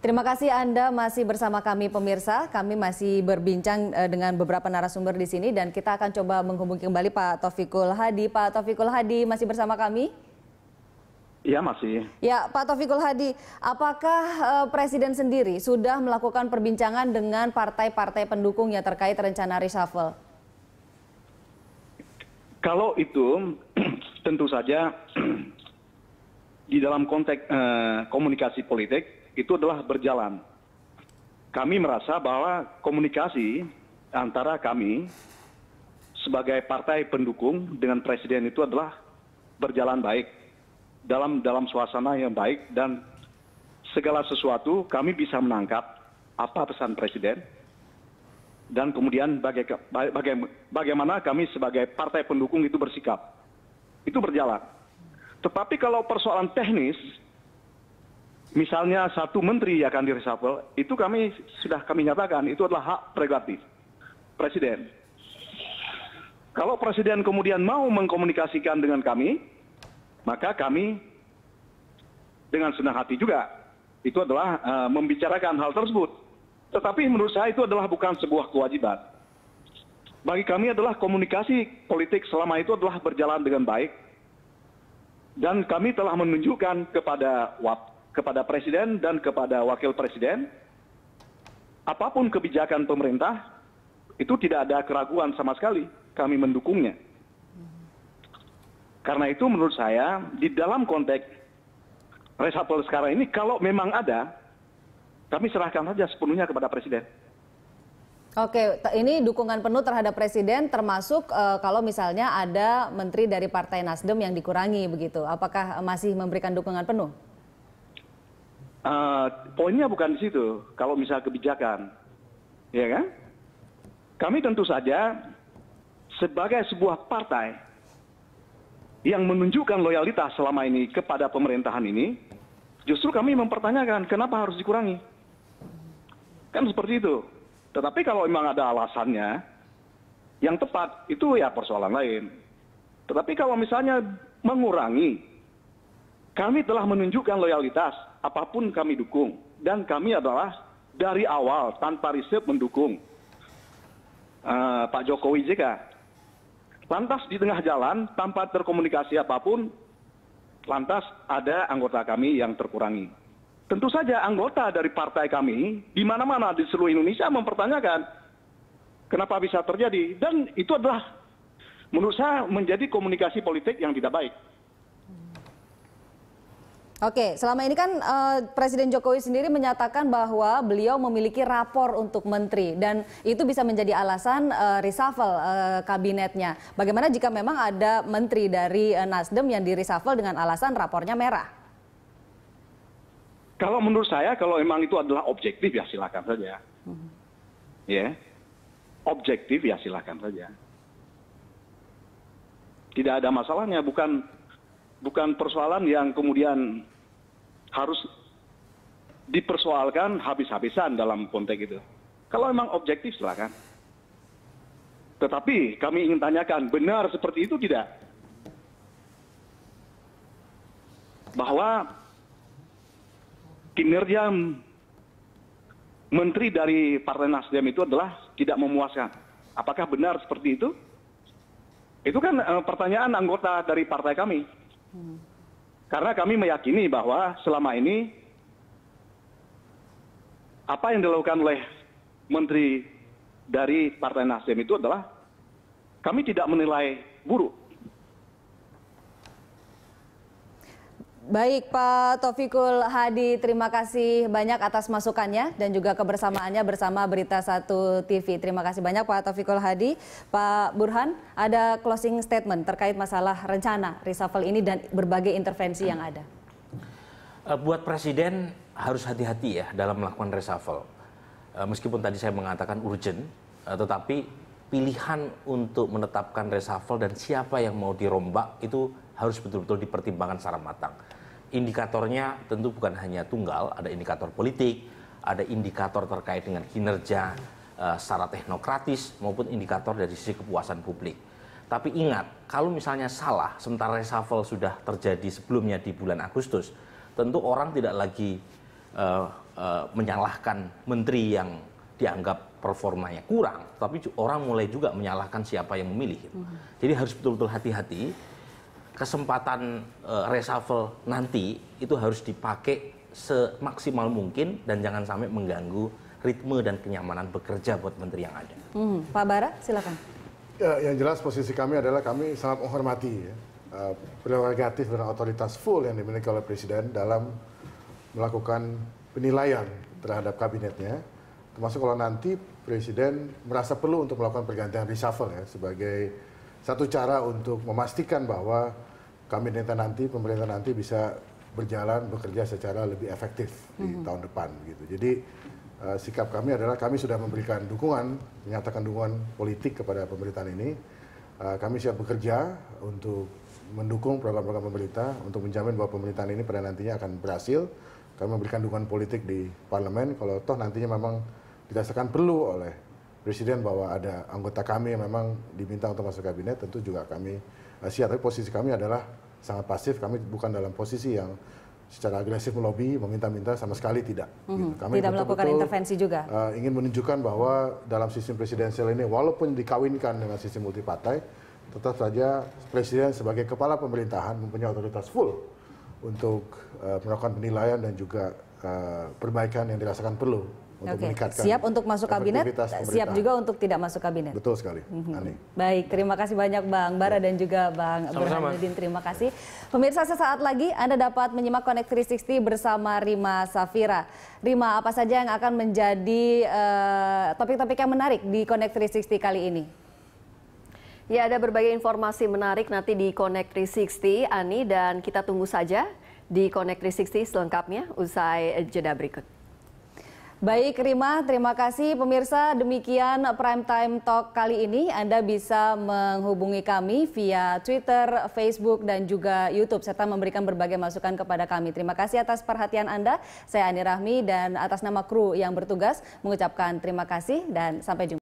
Terima kasih Anda masih bersama kami pemirsa. Kami masih berbincang eh, dengan beberapa narasumber di sini dan kita akan coba menghubungi kembali Pak Taufikul Hadi. Pak Taufikul Hadi masih bersama kami? Iya masih. Ya Pak Taufikul Hadi, apakah eh, Presiden sendiri sudah melakukan perbincangan dengan partai-partai pendukungnya terkait rencana reshuffle? Kalau itu tentu saja di dalam konteks eh, komunikasi politik itu adalah berjalan. Kami merasa bahwa komunikasi antara kami sebagai partai pendukung dengan presiden itu adalah berjalan baik dalam dalam suasana yang baik dan segala sesuatu kami bisa menangkap apa pesan presiden dan kemudian baga baga bagaimana kami sebagai partai pendukung itu bersikap. Itu berjalan. Tetapi kalau persoalan teknis misalnya satu menteri akan diresapel, itu kami sudah kami nyatakan itu adalah hak prerogatif presiden. Kalau presiden kemudian mau mengkomunikasikan dengan kami, maka kami dengan senang hati juga itu adalah uh, membicarakan hal tersebut. Tetapi menurut saya itu adalah bukan sebuah kewajiban. Bagi kami adalah komunikasi politik selama itu adalah berjalan dengan baik, dan kami telah menunjukkan kepada wap kepada presiden dan kepada wakil presiden, apapun kebijakan pemerintah, itu tidak ada keraguan sama sekali. Kami mendukungnya. Karena itu menurut saya, di dalam konteks reshuffle sekarang ini, kalau memang ada, kami serahkan saja sepenuhnya kepada presiden. Oke, ini dukungan penuh terhadap presiden, termasuk uh, kalau misalnya ada menteri dari partai Nasdem yang dikurangi begitu. Apakah masih memberikan dukungan penuh? Eh, poinnya bukan di situ. Kalau misal kebijakan, ya kan? Kami tentu saja sebagai sebuah partai yang menunjukkan loyalitas selama ini kepada pemerintahan ini, justru kami mempertanyakan kenapa harus dikurangi. Kan seperti itu. Tetapi kalau memang ada alasannya yang tepat, itu ya persoalan lain. Tetapi kalau misalnya mengurangi, kami telah menunjukkan loyalitas apapun kami dukung dan kami adalah dari awal tanpa riset mendukung uh, Pak Jokowi jika Lantas di tengah jalan tanpa terkomunikasi apapun, lantas ada anggota kami yang terkurangi. Tentu saja anggota dari partai kami di mana-mana di seluruh Indonesia mempertanyakan kenapa bisa terjadi dan itu adalah menurut saya menjadi komunikasi politik yang tidak baik. Oke, selama ini kan uh, Presiden Jokowi sendiri menyatakan bahwa beliau memiliki rapor untuk menteri dan itu bisa menjadi alasan uh, reshuffle uh, kabinetnya. Bagaimana jika memang ada menteri dari uh, Nasdem yang di reshuffle dengan alasan rapornya merah? Kalau menurut saya, kalau memang itu adalah objektif ya silakan saja. Hmm. Ya, yeah. objektif ya silakan saja. Tidak ada masalahnya, bukan bukan persoalan yang kemudian harus dipersoalkan habis-habisan dalam konteks itu. Kalau memang objektif silakan. Tetapi kami ingin tanyakan, benar seperti itu tidak? Bahwa kinerja menteri dari Partai Nasdem itu adalah tidak memuaskan. Apakah benar seperti itu? Itu kan eh, pertanyaan anggota dari partai kami. Karena kami meyakini bahwa selama ini apa yang dilakukan oleh menteri dari Partai Nasdem itu adalah kami tidak menilai buruk. Baik Pak Taufikul Hadi, terima kasih banyak atas masukannya dan juga kebersamaannya bersama Berita Satu TV. Terima kasih banyak Pak Taufikul Hadi. Pak Burhan, ada closing statement terkait masalah rencana reshuffle ini dan berbagai intervensi yang ada. Eh, buat Presiden harus hati-hati ya dalam melakukan reshuffle. Eh, meskipun tadi saya mengatakan urgent, eh, tetapi pilihan untuk menetapkan reshuffle dan siapa yang mau dirombak itu harus betul-betul dipertimbangkan secara matang indikatornya tentu bukan hanya tunggal, ada indikator politik, ada indikator terkait dengan kinerja uh, secara teknokratis maupun indikator dari sisi kepuasan publik. Tapi ingat, kalau misalnya salah, sementara reshuffle sudah terjadi sebelumnya di bulan Agustus, tentu orang tidak lagi uh, uh, menyalahkan menteri yang dianggap performanya kurang, tapi orang mulai juga menyalahkan siapa yang memilih. Mm-hmm. Jadi harus betul-betul hati-hati kesempatan uh, reshuffle nanti itu harus dipakai semaksimal mungkin dan jangan sampai mengganggu ritme dan kenyamanan bekerja buat menteri yang ada. Hmm, Pak Bara, silakan. Ya, yang jelas posisi kami adalah kami sangat menghormati ya, uh, prerogatif dan otoritas full yang dimiliki oleh Presiden dalam melakukan penilaian terhadap kabinetnya. Termasuk kalau nanti Presiden merasa perlu untuk melakukan pergantian reshuffle ya sebagai satu cara untuk memastikan bahwa pemerintah nanti pemerintah nanti bisa berjalan bekerja secara lebih efektif di mm -hmm. tahun depan gitu. Jadi uh, sikap kami adalah kami sudah memberikan dukungan, menyatakan dukungan politik kepada pemerintahan ini. Uh, kami siap bekerja untuk mendukung program-program pemerintah untuk menjamin bahwa pemerintahan ini pada nantinya akan berhasil. Kami memberikan dukungan politik di parlemen kalau toh nantinya memang dirasakan perlu oleh Presiden bahwa ada anggota kami yang memang diminta untuk masuk kabinet tentu juga kami uh, siap. Tapi posisi kami adalah sangat pasif. Kami bukan dalam posisi yang secara agresif melobi, meminta-minta sama sekali tidak. Mm -hmm. gitu. Kami tidak betul -betul, melakukan intervensi juga. Uh, ingin menunjukkan bahwa dalam sistem presidensial ini, walaupun dikawinkan dengan sistem multipartai, tetap saja presiden sebagai kepala pemerintahan mempunyai otoritas full untuk uh, melakukan penilaian dan juga uh, perbaikan yang dirasakan perlu untuk okay. meningkatkan siap untuk masuk kabinet siap juga untuk tidak masuk kabinet betul sekali mm -hmm. baik terima kasih banyak Bang Bara ya. dan juga Bang Burhanuddin terima kasih pemirsa sesaat lagi Anda dapat menyimak Connect 360 bersama Rima Safira Rima apa saja yang akan menjadi uh, eh, topik -topik yang menarik di Connect 360 kali ini Ya ada berbagai informasi menarik nanti di Connect 360 Ani dan kita tunggu saja di Connect 360 selengkapnya usai jeda berikut. Baik Rima, terima kasih pemirsa. Demikian Prime Time Talk kali ini. Anda bisa menghubungi kami via Twitter, Facebook, dan juga Youtube. Serta memberikan berbagai masukan kepada kami. Terima kasih atas perhatian Anda. Saya Ani Rahmi dan atas nama kru yang bertugas mengucapkan terima kasih dan sampai jumpa.